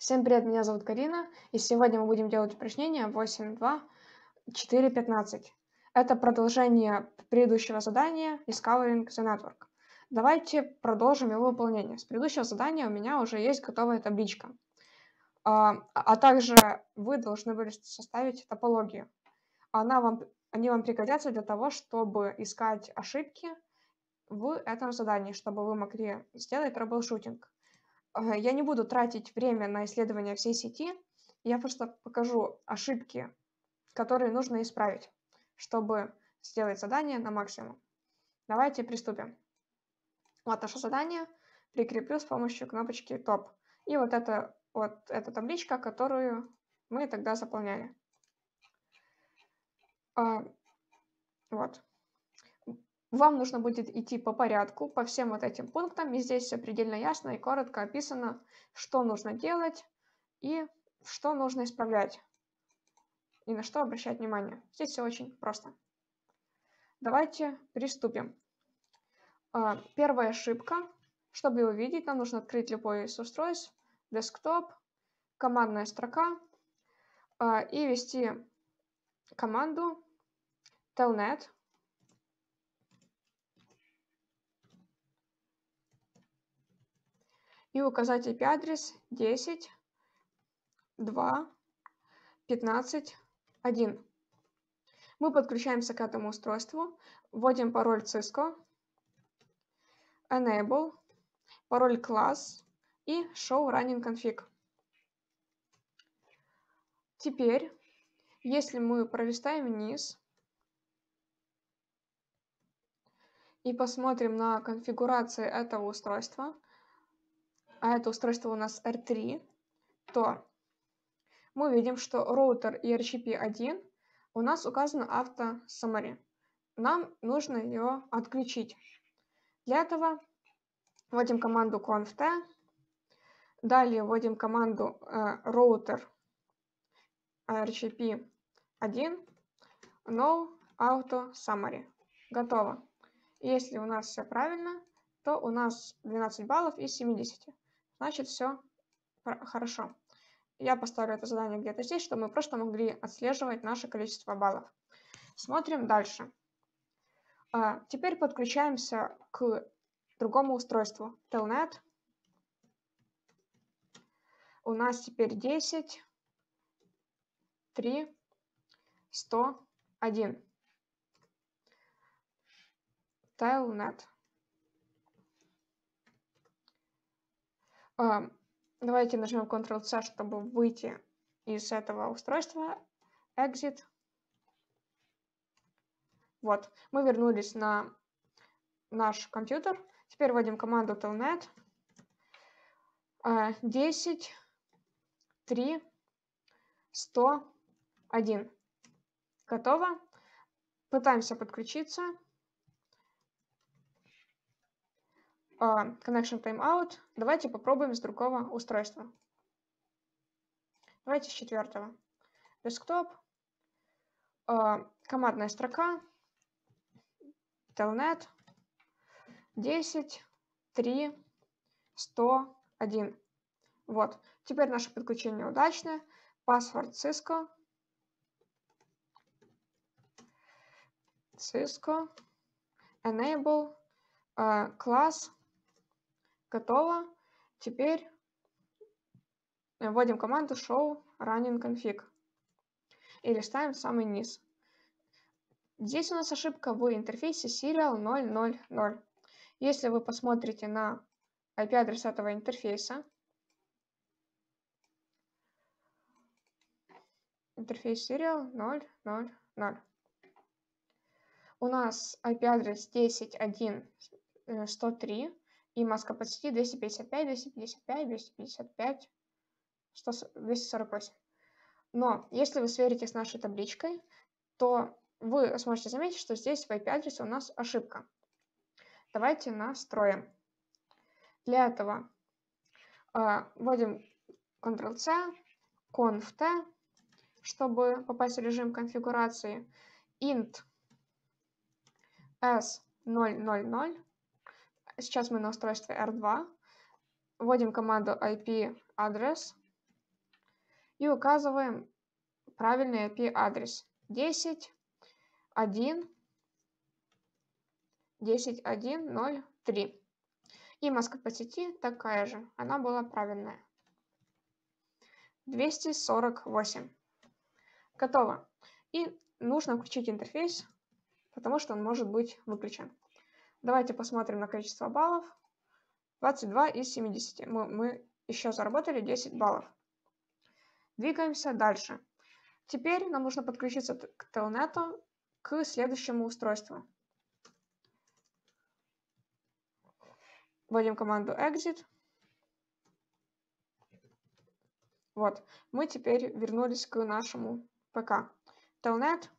Всем привет, меня зовут Карина, и сегодня мы будем делать упражнение 8.2.4.15. Это продолжение предыдущего задания Discovering the Network. Давайте продолжим его выполнение. С предыдущего задания у меня уже есть готовая табличка. А, а также вы должны были составить топологию. Она вам, они вам пригодятся для того, чтобы искать ошибки в этом задании, чтобы вы могли сделать трэблшутинг я не буду тратить время на исследование всей сети, я просто покажу ошибки, которые нужно исправить, чтобы сделать задание на максимум. Давайте приступим. Вот наше задание прикреплю с помощью кнопочки «Топ». И вот это вот эта табличка, которую мы тогда заполняли. А, вот. Вам нужно будет идти по порядку, по всем вот этим пунктам, и здесь все предельно ясно и коротко описано, что нужно делать и что нужно исправлять, и на что обращать внимание. Здесь все очень просто. Давайте приступим. А, первая ошибка. Чтобы его видеть, нам нужно открыть любой из устройств, десктоп, командная строка а, и ввести команду telnet и указать IP-адрес 10 2 15 1. Мы подключаемся к этому устройству, вводим пароль Cisco, Enable, пароль класс и Show Running Config. Теперь, если мы пролистаем вниз и посмотрим на конфигурации этого устройства, а это устройство у нас R3, то мы видим, что роутер и RCP 1 у нас указано авто summary. Нам нужно его отключить. Для этого вводим команду conft, далее вводим команду э, router rgp1 no auto summary. Готово. Если у нас все правильно, то у нас 12 баллов из 70 значит все хорошо. Я поставлю это задание где-то здесь, чтобы мы просто могли отслеживать наше количество баллов. Смотрим дальше. А, теперь подключаемся к другому устройству. Telnet. У нас теперь 10, 3, 100, 1. Telnet. А, давайте нажмем Ctrl-C, чтобы выйти из этого устройства. Exit. Вот, мы вернулись на наш компьютер. Теперь вводим команду telnet. 10, 3, 100, 1. Готово. Пытаемся подключиться. А, connection timeout. Давайте попробуем с другого устройства. Давайте с четвертого. Десктоп. А, командная строка. Telnet. 10, 3, 100, 1. Вот. Теперь наше подключение удачное. Паспорт Cisco. Cisco. Enable. А, класс. Uh, Готово. Теперь вводим команду show running config или ставим самый низ. Здесь у нас ошибка в интерфейсе serial 000. Если вы посмотрите на IP-адрес этого интерфейса, интерфейс serial 000. У нас IP-адрес 10.1.103, и маска под сети 255, 255, 255, 100, 248. Но если вы сверите с нашей табличкой, то вы сможете заметить, что здесь в IP-адресе у нас ошибка. Давайте настроим. Для этого э, вводим Ctrl-C, Conf-T, чтобы попасть в режим конфигурации, int s000, Сейчас мы на устройстве R2. Вводим команду IP-адрес и указываем правильный IP-адрес. 10, 1, 10, 1, 0, 3. И маска по сети такая же. Она была правильная. 248. Готово. И нужно включить интерфейс, потому что он может быть выключен. Давайте посмотрим на количество баллов. 22 из 70. Мы, мы еще заработали 10 баллов. Двигаемся дальше. Теперь нам нужно подключиться к телнету к следующему устройству. Вводим команду exit. Вот, мы теперь вернулись к нашему ПК. Телнет,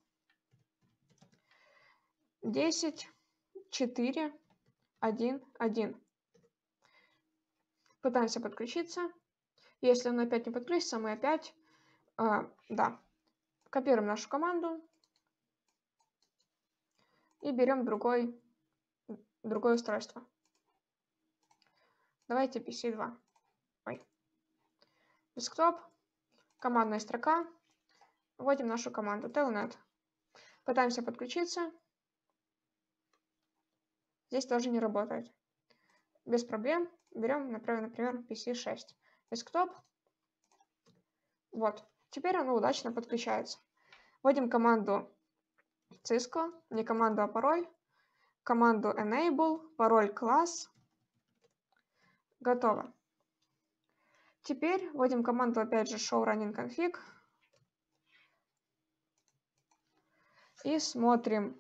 10 четыре один один пытаемся подключиться если он опять не подключится мы опять э, да копируем нашу команду и берем другой другое устройство давайте pc2 Ой. десктоп командная строка вводим нашу команду telnet пытаемся подключиться здесь тоже не работает. Без проблем берем, например, например PC6. Десктоп. Вот. Теперь оно удачно подключается. Вводим команду Cisco, не команду, а пароль. Команду enable, пароль класс. Готово. Теперь вводим команду опять же show running config. И смотрим.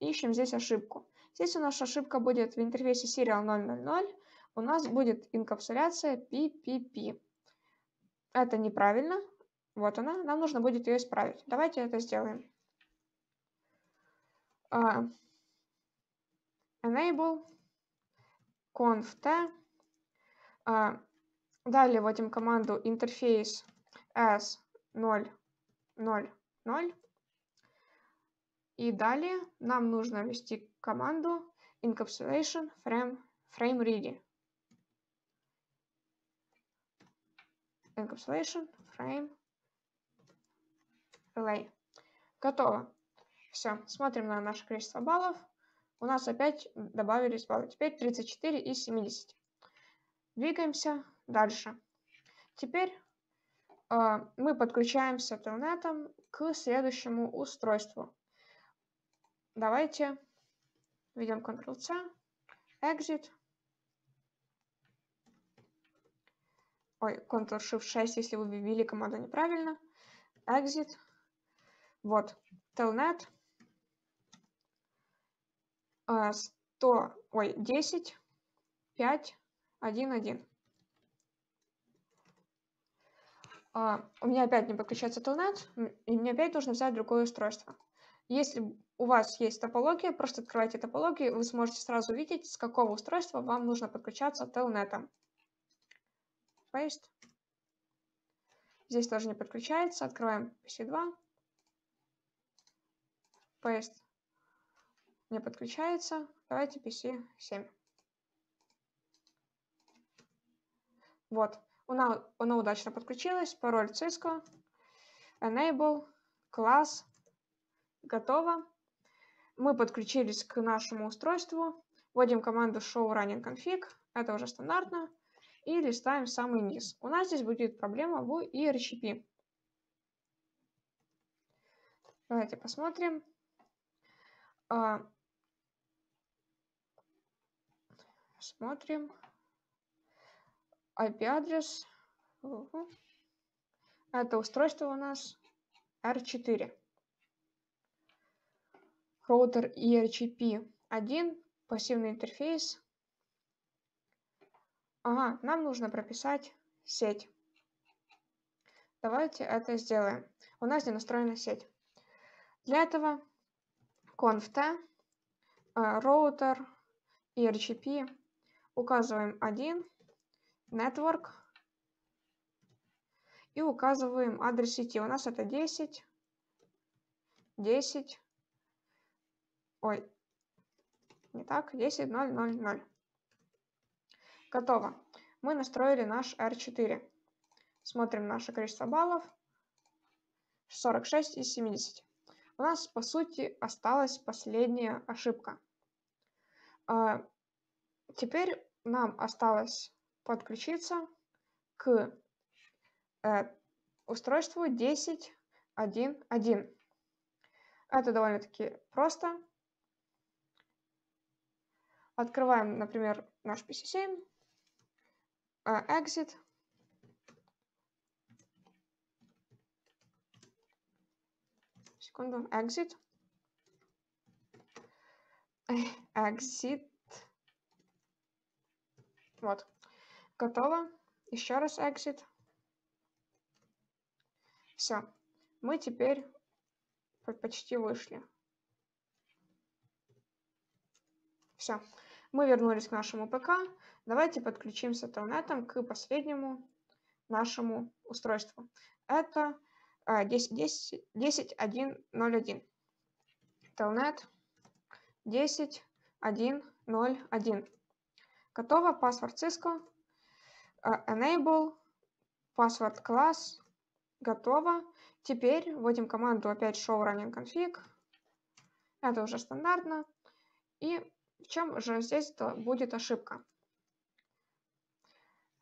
Ищем здесь ошибку. Здесь у нас ошибка будет в интерфейсе serial 000. У нас будет инкапсуляция PPP. Это неправильно. Вот она. Нам нужно будет ее исправить. Давайте это сделаем. Uh, enable conft. Uh, далее вводим команду интерфейс s000. И далее нам нужно ввести команду encapsulation frame, frame ready. Encapsulation frame relay. Готово. Все, смотрим на наше количество баллов. У нас опять добавились баллы. Теперь 34 из 70. Двигаемся дальше. Теперь э, мы подключаемся телнетом к следующему устройству. Давайте введем Ctrl-C, Exit. Ой, Ctrl-Shift-6, если вы ввели команду неправильно. Exit. Вот, Telnet. 100, а, ой, 10, 5, 1, 1. Uh, у меня опять не подключается Telnet, и мне опять нужно взять другое устройство. Если у вас есть топология, просто открывайте топологию, вы сможете сразу увидеть, с какого устройства вам нужно подключаться Telnet. Paste. Здесь тоже не подключается. Открываем PC2. Paste. Не подключается. Давайте PC7. Вот. Она, она удачно подключилась. Пароль Cisco. Enable. Класс. Готово мы подключились к нашему устройству, вводим команду show running config, это уже стандартно, и листаем самый низ. У нас здесь будет проблема в ERCP. Давайте посмотрим. А, смотрим. IP-адрес. Это устройство у нас R4 роутер ERCP1, пассивный интерфейс. Ага, нам нужно прописать сеть. Давайте это сделаем. У нас не настроена сеть. Для этого conft э, роутер ERCP указываем 1, network и указываем адрес сети. У нас это 10, 10, Ой, не так, 10.0.0.0. Готово. Мы настроили наш R4. Смотрим наше количество баллов. 46 из 70. У нас, по сути, осталась последняя ошибка. А, теперь нам осталось подключиться к э, устройству 10.1.1. Это довольно-таки просто. Открываем, например, наш PC7, а, exit. Секунду, exit. Exit. Вот. Готово. Еще раз exit. Все. Мы теперь почти вышли. Все. Мы вернулись к нашему ПК. Давайте подключимся Telnet к последнему нашему устройству. Это 10.1.0.1. 10, 10, Telnet 10.1.0.1. Готово. Паспорт Cisco. А, enable. Password класс. Готово. Теперь вводим команду опять show running config. Это уже стандартно. И в чем же здесь -то будет ошибка?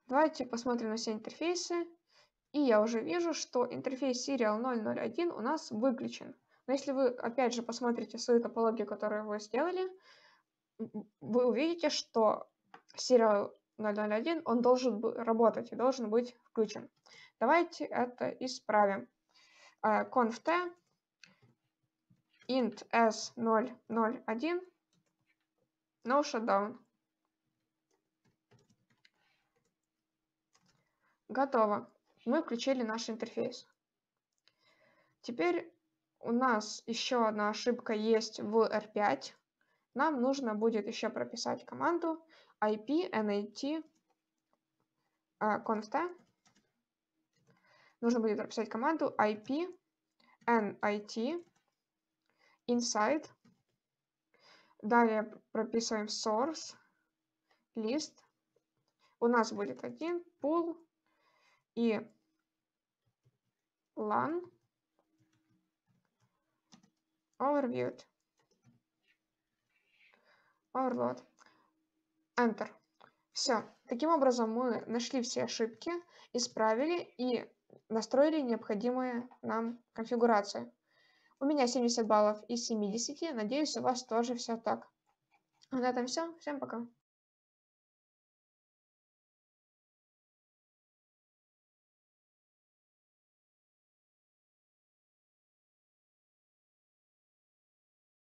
Давайте посмотрим на все интерфейсы. И я уже вижу, что интерфейс Serial 001 у нас выключен. Но если вы, опять же, посмотрите свою топологию, которую вы сделали, вы увидите, что Serial 001, он должен работать и должен быть включен. Давайте это исправим. Э, conf t int s001 No ну Shutdown. Готово. Мы включили наш интерфейс. Теперь у нас еще одна ошибка есть в R5. Нам нужно будет еще прописать команду IP NAT а, const. Нужно будет прописать команду IP NIT inside Далее прописываем source, лист. У нас будет один pool и lan overviewed overload. Enter. Все. Таким образом мы нашли все ошибки, исправили и настроили необходимые нам конфигурации. У меня 70 баллов из 70. Надеюсь, у вас тоже все так. На этом все. Всем пока.